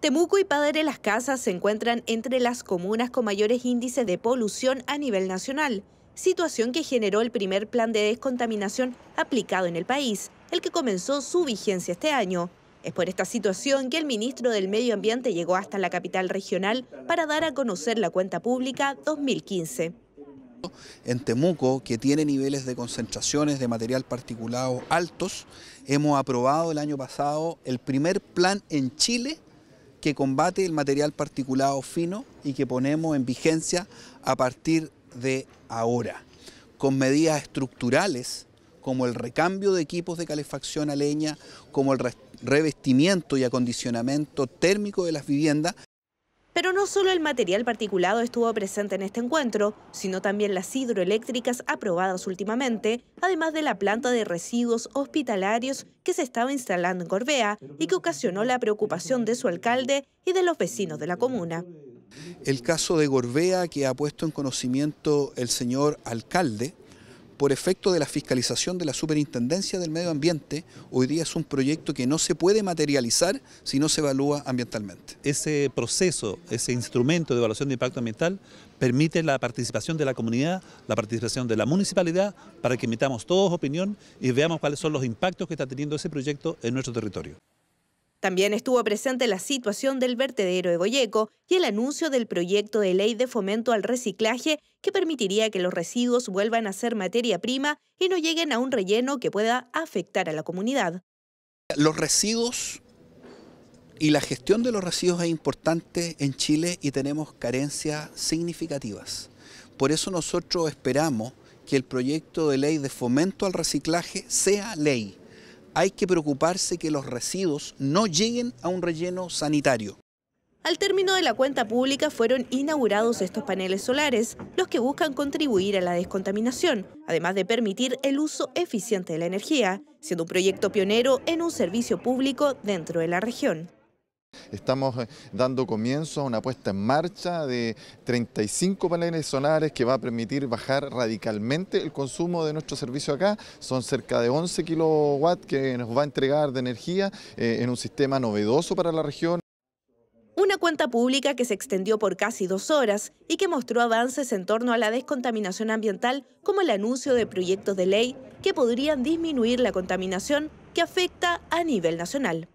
Temuco y Padre Las Casas se encuentran entre las comunas con mayores índices de polución a nivel nacional, situación que generó el primer plan de descontaminación aplicado en el país, el que comenzó su vigencia este año. Es por esta situación que el ministro del Medio Ambiente llegó hasta la capital regional para dar a conocer la cuenta pública 2015 en Temuco, que tiene niveles de concentraciones de material particulado altos, hemos aprobado el año pasado el primer plan en Chile que combate el material particulado fino y que ponemos en vigencia a partir de ahora, con medidas estructurales como el recambio de equipos de calefacción a leña, como el revestimiento y acondicionamiento térmico de las viviendas pero no solo el material particulado estuvo presente en este encuentro, sino también las hidroeléctricas aprobadas últimamente, además de la planta de residuos hospitalarios que se estaba instalando en Gorbea y que ocasionó la preocupación de su alcalde y de los vecinos de la comuna. El caso de Gorbea que ha puesto en conocimiento el señor alcalde, por efecto de la fiscalización de la Superintendencia del Medio Ambiente, hoy día es un proyecto que no se puede materializar si no se evalúa ambientalmente. Ese proceso, ese instrumento de evaluación de impacto ambiental permite la participación de la comunidad, la participación de la municipalidad, para que emitamos todos opinión y veamos cuáles son los impactos que está teniendo ese proyecto en nuestro territorio. También estuvo presente la situación del vertedero de Goyeco y el anuncio del proyecto de ley de fomento al reciclaje que permitiría que los residuos vuelvan a ser materia prima y no lleguen a un relleno que pueda afectar a la comunidad. Los residuos y la gestión de los residuos es importante en Chile y tenemos carencias significativas. Por eso nosotros esperamos que el proyecto de ley de fomento al reciclaje sea ley. Hay que preocuparse que los residuos no lleguen a un relleno sanitario. Al término de la cuenta pública fueron inaugurados estos paneles solares, los que buscan contribuir a la descontaminación, además de permitir el uso eficiente de la energía, siendo un proyecto pionero en un servicio público dentro de la región. Estamos eh, dando comienzo a una puesta en marcha de 35 paneles solares que va a permitir bajar radicalmente el consumo de nuestro servicio acá. Son cerca de 11 kilowatts que nos va a entregar de energía eh, en un sistema novedoso para la región cuenta pública que se extendió por casi dos horas y que mostró avances en torno a la descontaminación ambiental, como el anuncio de proyectos de ley que podrían disminuir la contaminación que afecta a nivel nacional.